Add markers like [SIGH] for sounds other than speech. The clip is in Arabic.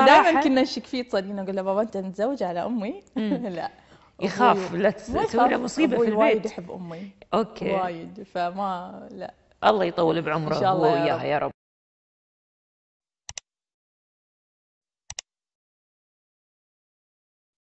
احنا دائما كنا نشك فيه تصدقين نقول له بابا انت متزوج على امي؟ [LAUGHS] لا يخاف لا تسوي له مصيبه في البيت وايد يحب امي اوكي وايد فما لا الله يطول بعمره شاء الله يا رب